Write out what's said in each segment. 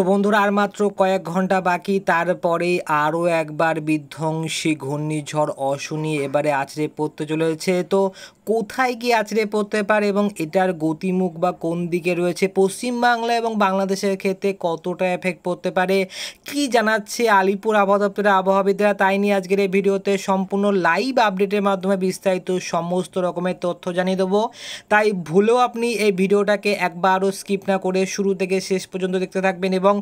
তো বন্ধুরা আর মাত্র কয়েক ঘন্টা বাকি তারপরে আরও একবার বিধ্বংসী ঘূর্ণিঝড় অশুনি এবারে আছড়ে পড়তে চলেছে তো কোথায় গিয়ে আছড়ে পড়তে পারে এবং এটার গতিমুখ বা কোন দিকে রয়েছে পশ্চিমবাংলা এবং বাংলাদেশের ক্ষেত্রে কতটা এফেক্ট পড়তে পারে কি জানাচ্ছে আলিপুর আবহাওয়া দপ্তরের আবহাওয়াবিদরা তাই নিয়ে আজকের এই ভিডিওতে সম্পূর্ণ লাইভ আপডেটের মাধ্যমে বিস্তারিত সমস্ত রকমের তথ্য জানিয়ে দেবো তাই ভুলেও আপনি এই ভিডিওটাকে একবারও স্কিপ না করে শুরু থেকে শেষ পর্যন্ত দেখতে থাকবেন এবং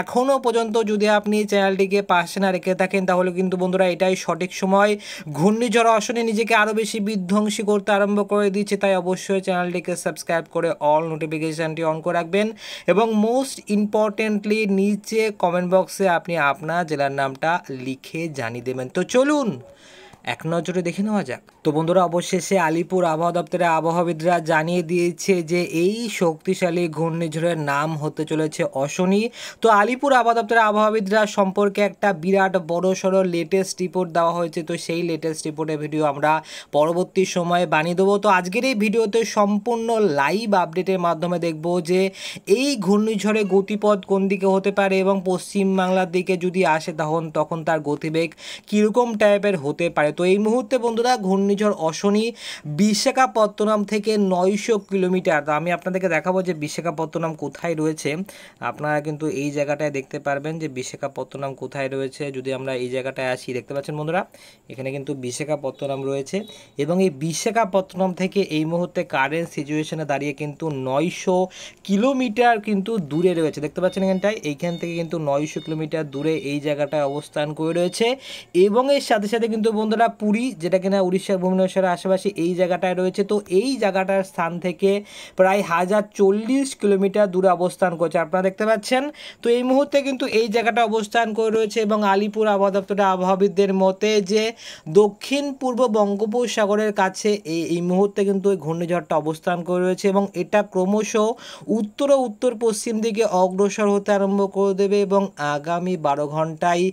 এখনও পর্যন্ত যদি আপনি চ্যানেলটিকে পাশে না রেখে থাকেন তাহলে কিন্তু বন্ধুরা এটাই সঠিক সময় ঘূর্ণিঝড় আসনে নিজেকে আরও বেশি বিধ্বংসী করতে করতে আরম্ভ করে দিচ্ছে তাই অবশ্যই চ্যানেলটিকে সাবস্ক্রাইব করে অল নোটিফিকেশানটি অন করে রাখবেন এবং মোস্ট ইম্পর্টেন্টলি নিচে কমেন্ট বক্সে আপনি আপনার জেলার নামটা লিখে জানিয়ে দেবেন তো চলুন এক নজরে দেখে নেওয়া যাক তো বন্ধুরা অবশেষে আলিপুর আবহাওয়া দপ্তরের আবহাওয়াবিদরা জানিয়ে দিয়েছে যে এই শক্তিশালী ঘূর্ণিঝড়ের নাম হতে চলেছে অশনি তো আলিপুর আবহাওয়া দপ্তরের আবহাওয়াবিদরা সম্পর্কে একটা বিরাট বড় সড়ো লেটেস্ট রিপোর্ট দেওয়া হয়েছে তো সেই লেটেস্ট রিপোর্টের ভিডিও আমরা পরবর্তী সময়ে বানিয়ে দেবো তো আজকের এই ভিডিওতে সম্পূর্ণ লাইভ আপডেটের মাধ্যমে দেখব যে এই ঘূর্ণিঝড়ে গতিপথ কোন দিকে হতে পারে এবং পশ্চিমবাংলার দিকে যদি আসে তখন তখন তার গতিবেগ কীরকম টাইপের হতে পারে তো এই মুহূর্তে বন্ধুরা ঘূর্ণিঝড় অশনি বিশাখাপত্তনম থেকে নয়শো কিলোমিটার তো আমি আপনাদেরকে দেখাবো যে বিশাখাপত্তনম কোথায় রয়েছে আপনারা কিন্তু এই জায়গাটায় দেখতে পারবেন যে বিশাখাপত্তনম কোথায় রয়েছে যদি আমরা এই জায়গাটায় আসি দেখতে পাচ্ছেন বন্ধুরা এখানে কিন্তু বিশাখাপত্তনম রয়েছে এবং এই বিশাখাপত্তনম থেকে এই মুহূর্তে কারেন্ট সিচুয়েশনে দাঁড়িয়ে কিন্তু নয়শো কিলোমিটার কিন্তু দূরে রয়েছে দেখতে পাচ্ছেন এখানটায় এইখান থেকে কিন্তু নয়শো কিলোমিটার দূরে এই জায়গাটায় অবস্থান করে রয়েছে এবং এর সাথে সাথে কিন্তু বন্ধুরা উত্তরা পুরী যেটা কিনা উড়িষ্যার ভুবনেশ্বরের আশেপাশে এই জায়গাটায় রয়েছে তো এই জায়গাটার স্থান থেকে প্রায় হাজার চল্লিশ কিলোমিটার দূরে অবস্থান করছে আপনারা দেখতে পাচ্ছেন তো এই মুহূর্তে কিন্তু এই জায়গাটা অবস্থান করে রয়েছে এবং আলিপুর আবহাওয়া দপ্তরের আবহাওয়াবিদদের মতে যে দক্ষিণ পূর্ব বঙ্গোপসাগরের কাছে এই এই মুহূর্তে কিন্তু এই ঘূর্ণিঝড়টা অবস্থান করে রয়েছে এবং এটা ক্রমশ উত্তর ও উত্তর পশ্চিম দিকে অগ্রসর হতে আরম্ভ করে দেবে এবং আগামী বারো ঘন্টায়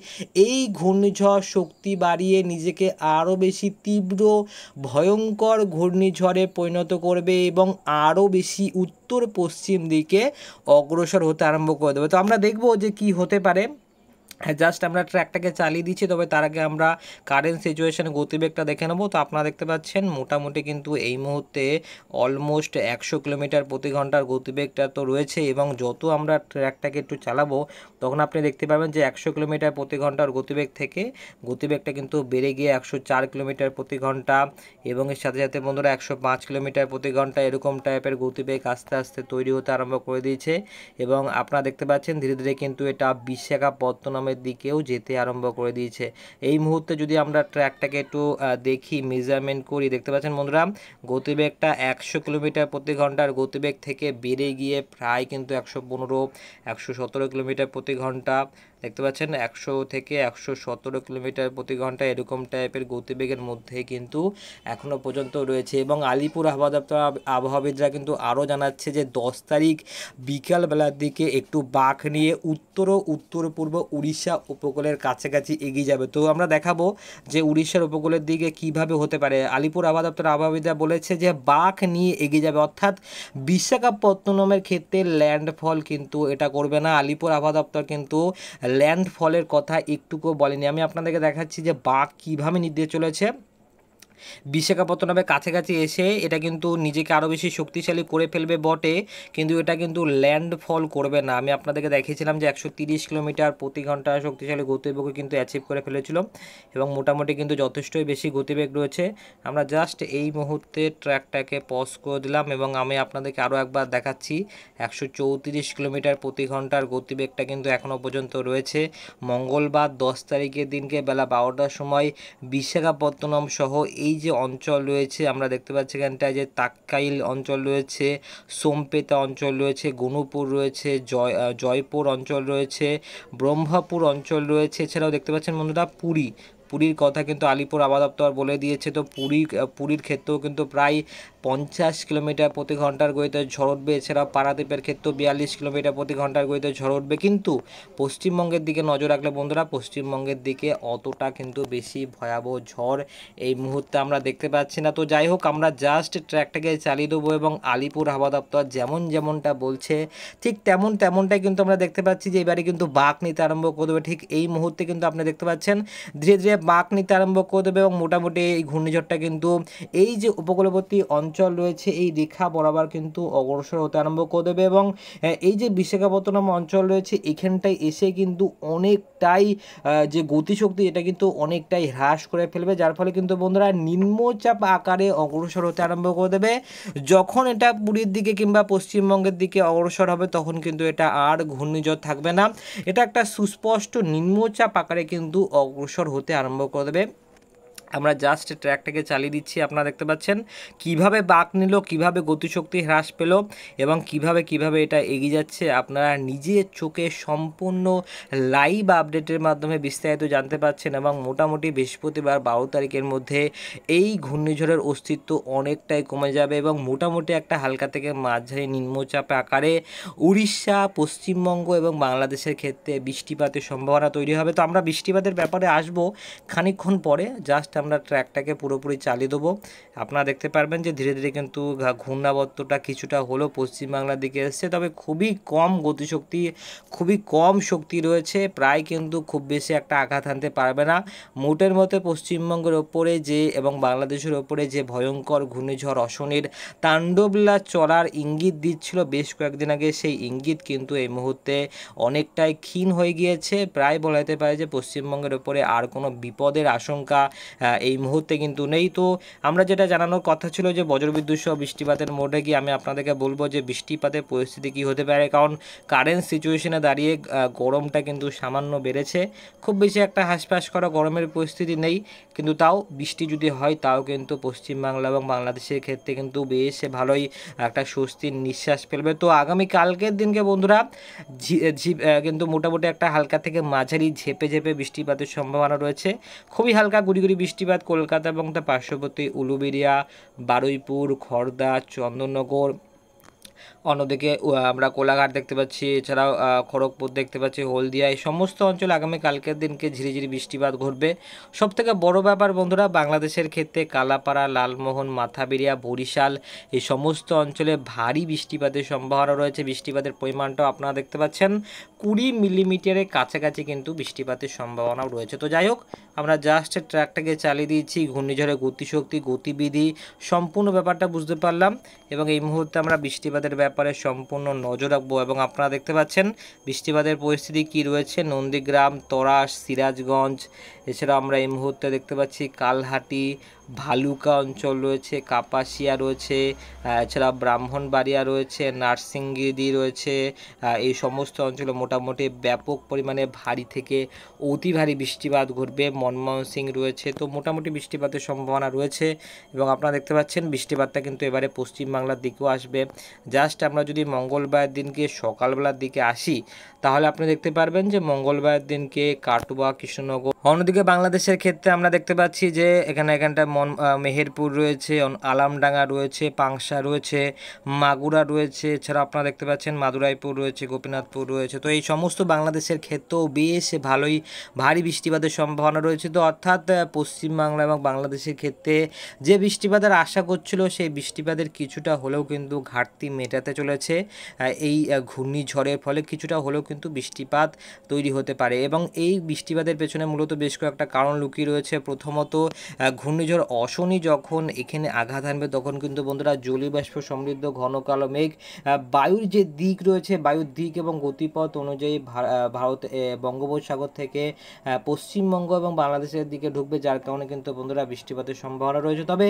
এই ঘূর্ণিঝড় শক্তি বাড়িয়ে নিজেকে আরও বেশি তীব্র ভয়ঙ্কর ঘূর্ণিঝড়ে পরিণত করবে এবং আরও বেশি উত্তর পশ্চিম দিকে অগ্রসর হতে আরম্ভ করে দেবে তো আমরা দেখব যে কি হতে পারে জাস্ট হ্যাঁ, আমরা ট্র্যাকটাকে চালিয়ে দিচ্ছি তবে তার আগে আমরা কারেন্ট সিচুয়েশানে গতিবেগটা দেখে নেবো তো আপনারা দেখতে পাচ্ছেন মোটামুটি কিন্তু এই মুহূর্তে অলমোস্ট একশো কিলোমিটার প্রতি ঘন্টার গতিবেগটা তো রয়েছে এবং যত আমরা ট্র্যাকটাকে একটু চালাবো তখন আপনি দেখতে পাবেন যে একশো কিলোমিটার প্রতি ঘন্টার গতিবেগ থেকে গতিবেগটা কিন্তু বেড়ে গিয়ে একশো চার কিলোমিটার প্রতি ঘন্টা এবং এর সাথে সাথে বন্ধুরা একশো পাঁচ কিলোমিটার প্রতি ঘন্টা এরকম টাইপের গতিবেগ আস্তে আস্তে তৈরি হতে আরম্ভ করে দিয়েছে এবং আপনারা দেখতে পাচ্ছেন ধীরে ধীরে কিন্তু এটা বিশাখাপত্তনম দামের দিকেও যেতে আরম্ভ করে দিয়েছে এই মুহূর্তে যদি আমরা ট্র্যাকটাকে একটু দেখি মেজারমেন্ট করি দেখতে পাচ্ছেন বন্ধুরা গতিবেগটা একশো কিলোমিটার প্রতি ঘন্টার গতিবেগ থেকে বেড়ে গিয়ে প্রায় কিন্তু একশো পনেরো একশো সতেরো কিলোমিটার প্রতি ঘন্টা দেখতে পাচ্ছেন একশো থেকে একশো সতেরো কিলোমিটার প্রতি ঘন্টা এরকম টাইপের গতিবেগের মধ্যে কিন্তু এখনও পর্যন্ত রয়েছে এবং আলিপুর আবহাওয়া দপ্তর আবহাওয়াবিদরা কিন্তু আরও জানাচ্ছে যে দশ তারিখ বিকালবেলার দিকে একটু বাঘ নিয়ে উত্তর ও উত্তর পূর্ব উড়িষ্যা উপকূলের কাছাকাছি এগিয়ে যাবে তো আমরা দেখাবো যে উড়িষ্যার উপকূলের দিকে কিভাবে হতে পারে আলিপুর আবহাওয়া দপ্তর আবহাওয়াবিদরা বলেছে যে বাঘ নিয়ে এগিয়ে যাবে অর্থাৎ বিশাখাপত্তনমের ক্ষেত্রে ল্যান্ডফল কিন্তু এটা করবে না আলিপুর আবহাওয়া দপ্তর কিন্তু ল্যান্ডফলের কথা একটুকু বলেনি আমি আপনাদেরকে দেখাচ্ছি যে বাঘ কীভাবে নির্দেশ চলেছে বিশাখাপত্তনমের কাছাকাছি এসে এটা কিন্তু নিজেকে আরও বেশি শক্তিশালী করে ফেলবে বটে কিন্তু এটা কিন্তু ল্যান্ডফল করবে না আমি আপনাদেরকে দেখিয়েছিলাম যে একশো কিলোমিটার প্রতি ঘন্টা শক্তিশালী গতিবেগও কিন্তু অ্যাচিভ করে ফেলেছিল এবং মোটামুটি কিন্তু যথেষ্টই বেশি গতিবেগ রয়েছে আমরা জাস্ট এই মুহূর্তে ট্র্যাকটাকে পজ করে দিলাম এবং আমি আপনাদেরকে আরও একবার দেখাচ্ছি একশো কিলোমিটার প্রতি ঘন্টার গতিবেগটা কিন্তু এখনও পর্যন্ত রয়েছে মঙ্গলবার দশ তারিখের দিনকে বেলা বারোটার সময় বিশাখাপত্তনম সহ এই এই যে অঞ্চল রয়েছে আমরা দেখতে পাচ্ছি এখানটায় যে তাক্কাইল অঞ্চল রয়েছে সোমপেতা অঞ্চল রয়েছে গনুপুর রয়েছে জয় জয়পুর অঞ্চল রয়েছে ব্রহ্মপুর অঞ্চল রয়েছে এছাড়াও দেখতে পাচ্ছেন বন্ধুরা পুরী পুরীর কথা কিন্তু আলিপুর আবহাওয়া দপ্তর বলে দিয়েছে তো পুরী পুরীর ক্ষেত্রেও কিন্তু প্রায় পঞ্চাশ কিলোমিটার প্রতি ঘন্টার গতিতে ঝড় উঠবে এছাড়া পারাদ্বীপের ক্ষেত্রেও বিয়াল্লিশ কিলোমিটার প্রতি ঘন্টার গতিতে ঝড় উঠবে কিন্তু পশ্চিমবঙ্গের দিকে নজর রাখলে বন্ধুরা পশ্চিমবঙ্গের দিকে অতটা কিন্তু বেশি ভয়াবহ ঝড় এই মুহূর্তে আমরা দেখতে পাচ্ছি না তো যাই হোক আমরা জাস্ট ট্র্যাকটাকে চালিয়ে দেবো এবং আলিপুর হাওয়া দপ্তর যেমন যেমনটা বলছে ঠিক তেমন তেমনটাই কিন্তু আমরা দেখতে পাচ্ছি যে এবারে কিন্তু বাঘ নিতে আরম্ভ করবে ঠিক এই মুহূর্তে কিন্তু আপনি দেখতে পাচ্ছেন ধীরে ধীরে বাঁক নিতে আরম্ভ করে দেবে এবং মোটামুটি এই ঘূর্ণিঝড়টা কিন্তু এই যে উপকূলবর্তী অঞ্চল রয়েছে এই রেখা বরাবর কিন্তু অগ্রসর হতে আরম্ভ করে দেবে এবং এই যে বিশাখাপত্তনম অঞ্চল রয়েছে এখানটায় এসে কিন্তু অনেকটাই যে গতিশক্তি এটা কিন্তু অনেকটাই হ্রাস করে ফেলবে যার ফলে কিন্তু বন্ধুরা নিম্নচাপ আকারে অগ্রসর হতে আরম্ভ করে দেবে যখন এটা পুরীর দিকে কিংবা পশ্চিমবঙ্গের দিকে অগ্রসর হবে তখন কিন্তু এটা আর ঘূর্ণিঝড় থাকবে না এটা একটা সুস্পষ্ট নিম্নচাপ আকারে কিন্তু অগ্রসর হতে আরম্ভ আরম্ভ করবে আমরা জাস্ট ট্র্যাকটাকে চালিয়ে দিচ্ছি আপনারা দেখতে পাচ্ছেন কিভাবে বাঁক নিল কিভাবে গতিশক্তি হ্রাস পেল এবং কিভাবে কিভাবে এটা এগিয়ে যাচ্ছে আপনারা নিজের চোখে সম্পূর্ণ লাইভ আপডেটের মাধ্যমে বিস্তারিত জানতে পারছেন এবং মোটামুটি বৃহস্পতিবার বারো তারিখের মধ্যে এই ঘূর্ণিঝড়ের অস্তিত্ব অনেকটাই কমে যাবে এবং মোটামুটি একটা হালকা থেকে মাঝারি নিম্নচাপ আকারে উড়িষ্যা পশ্চিমবঙ্গ এবং বাংলাদেশের ক্ষেত্রে বৃষ্টিপাতের সম্ভাবনা তৈরি হবে তো আমরা বৃষ্টিপাতের ব্যাপারে আসবো খানিক্ষণ পরে জাস্ট আমরা ট্র্যাকটাকে পুরোপুরি চালিয়ে দেবো আপনারা দেখতে পারবেন যে ধীরে ধীরে কিন্তু ঘূর্ণাবর্তটা কিছুটা হলো পশ্চিমবাংলার দিকে এসছে তবে খুবই কম গতিশক্তি খুবই কম শক্তি রয়েছে প্রায় কিন্তু খুব বেশি একটা আঘাত আনতে পারবে না মোটের মতে পশ্চিমবঙ্গের ওপরে যে এবং বাংলাদেশের ওপরে যে ভয়ঙ্কর ঘূর্ণিঝড় অশনের তাণ্ডবলা চলার ইঙ্গিত দিচ্ছিল বেশ কয়েকদিন আগে সেই ইঙ্গিত কিন্তু এই মুহূর্তে অনেকটাই ক্ষীণ হয়ে গিয়েছে প্রায় বলা যেতে পারে যে পশ্চিমবঙ্গের ওপরে আর কোনো বিপদের আশঙ্কা এই মুহূর্তে কিন্তু নেই তো আমরা যেটা জানানোর কথা ছিল যে বজ্রবিদ্যুৎ সহ বৃষ্টিপাতের মোডে গিয়ে আমি আপনাদেরকে বলবো যে বৃষ্টিপাতের পরিস্থিতি কি হতে পারে কারণ কারেন্ট সিচুয়েশনে দাঁড়িয়ে গরমটা কিন্তু সামান্য বেড়েছে খুব বেশি একটা হাসপাস করা গরমের পরিস্থিতি নেই কিন্তু তাও বৃষ্টি যদি হয় তাও কিন্তু পশ্চিমবাংলা এবং বাংলাদেশের ক্ষেত্রে কিন্তু বেশ ভালোই একটা স্বস্তির নিঃশ্বাস ফেলবে তো আগামী কালকের দিনকে বন্ধুরা কিন্তু মোটামুটি একটা হালকা থেকে মাঝারি ঝেপে ঝেপে বৃষ্টিপাতের সম্ভাবনা রয়েছে খুবই হালকা গুড়ি গুড়ি বৃষ্টি বৃষ্টিপাত কলকাতা এবং তার পার্শ্ববর্তী উলুবেড়িয়া বারুইপুর খর্দা চন্দননগর অন্যদিকে আমরা কোলাঘাট দেখতে পাচ্ছি এছাড়াও খড়গপুর দেখতে পাচ্ছি হলদিয়া এই সমস্ত অঞ্চলে আগামী কালকের দিনকে ঝিরিঝিরি বৃষ্টিপাত ঘটবে সবথেকে বড় ব্যাপার বন্ধুরা বাংলাদেশের ক্ষেত্রে কালাপাড়া লালমোহন মাথাবিরিয়া বরিশাল এই সমস্ত অঞ্চলে ভারী বৃষ্টিপাতের সম্ভাবনা রয়েছে বৃষ্টিপাতের পরিমাণটাও আপনারা দেখতে পাচ্ছেন কুড়ি মিলিমিটারের কাছাকাছি কিন্তু বৃষ্টিপাতের সম্ভাবনাও রয়েছে তো যাই হোক আমরা জাস্ট ট্র্যাকটাকে চালিয়ে দিয়েছি ঘূর্ণিঝড়ের গতিশক্তি গতিবিধি সম্পূর্ণ ব্যাপারটা বুঝতে পারলাম এবং এই মুহূর্তে আমরা বৃষ্টিপাতের বৃষ্টিপাতের ব্যাপারে সম্পূর্ণ নজর রাখবো এবং আপনারা দেখতে পাচ্ছেন বৃষ্টিপাতের পরিস্থিতি কি রয়েছে নন্দীগ্রাম তরাস সিরাজগঞ্জ এছাড়া আমরা এই মুহূর্তে দেখতে পাচ্ছি কালহাটি ভালুকা অঞ্চল রয়েছে কাপাসিয়া রয়েছে এছাড়া ব্রাহ্মণবাড়িয়া রয়েছে নার্সিংগিরি রয়েছে এই সমস্ত অঞ্চলে মোটামুটি ব্যাপক পরিমাণে ভারী থেকে অতি ভারী বৃষ্টিপাত ঘটবে মনমোহন সিং রয়েছে তো মোটামুটি বৃষ্টিপাতের সম্ভাবনা রয়েছে এবং আপনারা দেখতে পাচ্ছেন বৃষ্টিপাতটা কিন্তু এবারে পশ্চিমবাংলার দিকেও আসবে জাস্ট আমরা যদি মঙ্গলবার দিনকে সকালবেলার দিকে আসি তাহলে আপনি দেখতে পারবেন যে মঙ্গলবার দিনকে কাটুয়া কৃষ্ণনগর অন্যদিকে বাংলাদেশের ক্ষেত্রে আমরা দেখতে পাচ্ছি যে এখানে এখানটা মন মেহেরপুর রয়েছে আলামডাঙ্গা রয়েছে পাংশা রয়েছে মাগুরা রয়েছে এছাড়া আপনারা দেখতে পাচ্ছেন মাদুরাইপুর রয়েছে গোপীনাথপুর রয়েছে তো এই সমস্ত বাংলাদেশের ক্ষেত্রেও বেশ ভালোই ভারী বৃষ্টিপাতের সম্ভাবনা রয়েছে তো অর্থাৎ পশ্চিমবাংলা এবং বাংলাদেশের ক্ষেত্রে যে বৃষ্টিপাতের আশা করছিল সেই বৃষ্টিপাতের কিছুটা হলেও কিন্তু ঘাটতি মেটাতে চলেছে এই ঘূর্ণিঝড়ের ফলে কিছুটা হলেও কিন্তু বৃষ্টিপাত তৈরি হতে পারে এবং এই বৃষ্টিপাতের পেছনে মূলত বেশ কয়েকটা কারণ লুকিয়ে রয়েছে প্রথমত ঘূর্ণিঝড় অশনি যখন এখানে আঘাত আনবে তখন কিন্তু বন্ধুরা জলীয় বাষ্প সমৃদ্ধ ঘন কালো মেঘ বায়ুর যে দিক রয়েছে বায়ুর দিক এবং গতিপথ অনুযায়ী ভারত বঙ্গোপসাগর থেকে পশ্চিমবঙ্গ এবং বাংলাদেশের দিকে ঢুকবে যার কারণে কিন্তু বন্ধুরা বৃষ্টিপাতের সম্ভাবনা রয়েছে তবে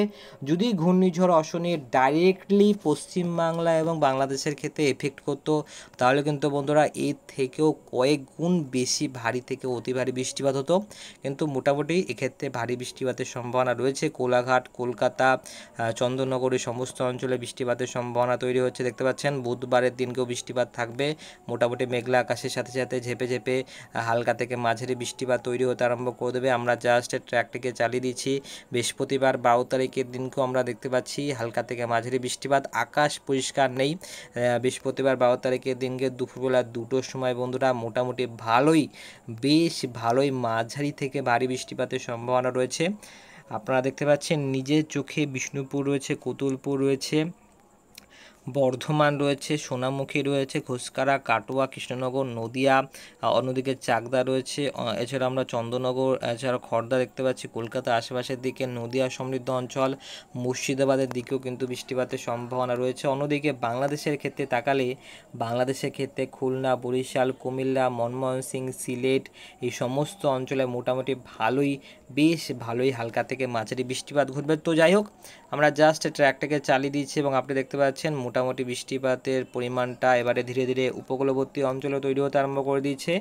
যদি ঘূর্ণিঝড় অশনি ডাইরেক্টলি পশ্চিমবাংলা এবং বাংলাদেশের ক্ষেত্রে এফেক্ট করতো তাহলে কিন্তু বন্ধুরা এর থেকেও কয়েক গুণ বেশি ভারী থেকে অতি ভারী বৃষ্টিপাত হতো কিন্তু মোটামুটি এক্ষেত্রে ভারী বৃষ্টিপাতের সম্ভাবনা রয়েছে কোলাঘাট কলকাতা চন্দননগরী সমস্ত অঞ্চলে বৃষ্টিপাতের সম্ভাবনা তৈরি হচ্ছে দেখতে পাচ্ছেন বুধবারের দিনকেও বৃষ্টিপাত থাকবে মোটামুটি মেঘলা আকাশের সাথে সাথে ঝেপে ঝেপে হালকা থেকে মাঝারি বৃষ্টিপাত তৈরি হতে আরম্ভ করে দেবে আমরা জাস্ট ট্র্যাকটিকে চালিয়ে দিচ্ছি বৃহস্পতিবার বারো তারিখের দিনকেও আমরা দেখতে পাচ্ছি হালকা থেকে মাঝারি বৃষ্টিপাত আকাশ পরিষ্কার নেই বৃহস্পতিবার বারো তারিখের দিনকে দুপুরবেলা দুটোর সময় বন্ধুরা মোটামুটি ভালোই বেশ ভালোই মাঝ মাঝারি থেকে ভারী বৃষ্টিপাতের সম্ভাবনা রয়েছে আপনারা দেখতে পাচ্ছেন নিজের চোখে বিষ্ণুপুর রয়েছে কোতুলপুর রয়েছে বর্ধমান রয়েছে সোনামুখী রয়েছে ঘোষকারা কাটোয়া কৃষ্ণনগর নদিয়া অন্যদিকে চাকদা রয়েছে এছাড়া আমরা চন্দ্রনগর এছাড়া খর্দা দেখতে পাচ্ছি কলকাতা আশেপাশের দিকে নদিয়া সমৃদ্ধ অঞ্চল মুর্শিদাবাদের দিকেও কিন্তু বৃষ্টিপাতের সম্ভাবনা রয়েছে অন্যদিকে বাংলাদেশের ক্ষেত্রে তাকালে বাংলাদেশের ক্ষেত্রে খুলনা বরিশাল কুমিল্লা মনমোহন সিং সিলেট এই সমস্ত অঞ্চলে মোটামুটি ভালোই বেশ ভালোই হালকা থেকে মাঝারি বৃষ্টিপাত ঘটবে তো যাই হোক আমরা জাস্ট ট্র্যাকটাকে চালিয়ে দিয়েছি এবং আপনি দেখতে পাচ্ছেন মোটা মোটামুটি বৃষ্টিপাতের পরিমাণটা এবারে ধীরে ধীরে উপকূলবর্তী অঞ্চলে তৈরি হতে আরম্ভ করে দিয়েছে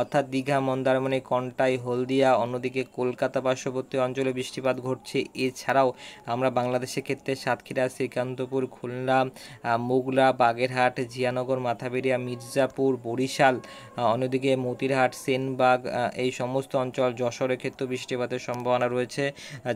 অর্থাৎ দীঘা মন্দারমণি কন্টাই হলদিয়া অন্যদিকে কলকাতা পার্শ্ববর্তী অঞ্চলে বৃষ্টিপাত ঘটছে এছাড়াও আমরা বাংলাদেশের ক্ষেত্রে সাতক্ষীরা শ্রীকান্তপুর খুলনা মোগলা বাগেরহাট জিয়ানগর মাথাবেরিয়া মির্জাপুর বরিশাল অন্যদিকে মতিরহাট সেনবাগ এই সমস্ত অঞ্চল যশোরের ক্ষেত্রে বৃষ্টিপাতের সম্ভাবনা রয়েছে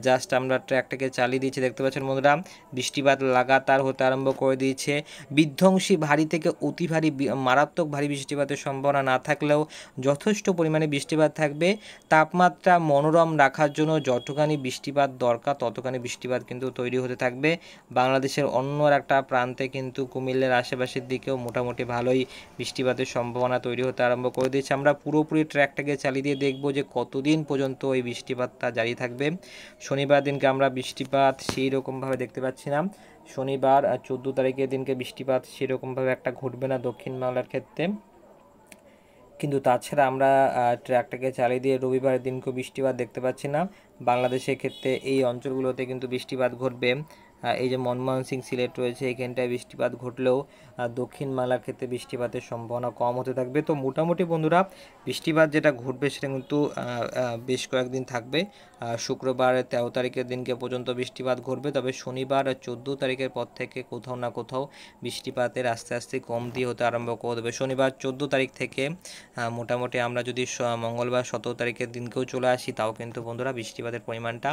জাস্ট আমরা ট্র্যাকটাকে চালিয়ে দিয়েছি দেখতে পাচ্ছেন বন্ধুরা বৃষ্টিপাত লাগাতার হতে আরম্ভ করে দিয়েছে রয়েছে বিধ্বংসী ভারী থেকে অতি ভারী মারাত্মক ভারী বৃষ্টিপাতের সম্ভাবনা না থাকলেও যথেষ্ট পরিমাণে বৃষ্টিপাত থাকবে তাপমাত্রা মনোরম রাখার জন্য যতখানি বৃষ্টিপাত দরকার ততখানি বৃষ্টিপাত কিন্তু তৈরি হতে থাকবে বাংলাদেশের অন্য একটা প্রান্তে কিন্তু কুমিল্লার আশেপাশের দিকেও মোটামুটি ভালোই বৃষ্টিপাতের সম্ভাবনা তৈরি হতে আরম্ভ করে দিয়েছে আমরা পুরোপুরি ট্র্যাকটাকে চালিয়ে দিয়ে দেখব যে কতদিন পর্যন্ত ওই বৃষ্টিপাতটা জারি থাকবে শনিবার দিনকে আমরা বৃষ্টিপাত সেই রকমভাবে দেখতে পাচ্ছি না শনিবার চোদ্দো তারিখের দিনকে বৃষ্টিপাত সেরকমভাবে একটা ঘটবে না দক্ষিণ বাংলার ক্ষেত্রে কিন্তু তাছাড়া আমরা ট্র্যাকটাকে চালিয়ে দিয়ে রবিবারের দিনকেও বৃষ্টিপাত দেখতে পাচ্ছি না বাংলাদেশের ক্ষেত্রে এই অঞ্চলগুলোতে কিন্তু বৃষ্টিপাত ঘটবে এই যে মনমোহন সিং সিলেট রয়েছে এখানটায় বৃষ্টিপাত ঘটলেও দক্ষিণ মালার ক্ষেত্রে বৃষ্টিপাতের সম্ভাবনা কম হতে থাকবে তো মোটামুটি বন্ধুরা বৃষ্টিপাত যেটা ঘটবে সেটা কিন্তু বেশ কয়েকদিন থাকবে শুক্রবার তেরো তারিখের দিনকে পর্যন্ত বৃষ্টিপাত ঘটবে তবে শনিবার চোদ্দো তারিখের পর থেকে কোথাও না কোথাও বৃষ্টিপাতের আস্তে আস্তে কম দিয়ে হতে আরম্ভ করে দেবে শনিবার চোদ্দো তারিখ থেকে মোটামুটি আমরা যদি মঙ্গলবার সতেরো তারিখের দিনকেও চলে আসি তাও কিন্তু বন্ধুরা বৃষ্টিপাতের পরিমাণটা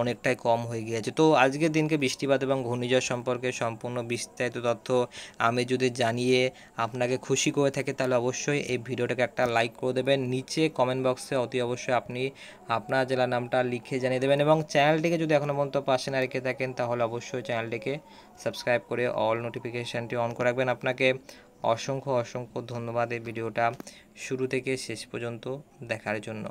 অনেকটাই কম হয়ে গিয়েছে তো আজকের দিনকে বৃষ্টি বৃষ্টিপাত এবং ঘূর্ণিঝড় সম্পর্কে সম্পূর্ণ বিস্তারিত তথ্য আমি যদি জানিয়ে আপনাকে খুশি করে থাকে তাহলে অবশ্যই এই ভিডিওটাকে একটা লাইক করে দেবেন নিচে কমেন্ট বক্সে অতি অবশ্যই আপনি আপনার জেলার নামটা লিখে জানিয়ে দেবেন এবং চ্যানেলটিকে যদি এখনও পর্যন্ত পাশে না রেখে থাকেন তাহলে অবশ্যই চ্যানেলটিকে সাবস্ক্রাইব করে অল নোটিফিকেশানটি অন করে রাখবেন আপনাকে অসংখ্য অসংখ্য ধন্যবাদ এই ভিডিওটা শুরু থেকে শেষ পর্যন্ত দেখার জন্য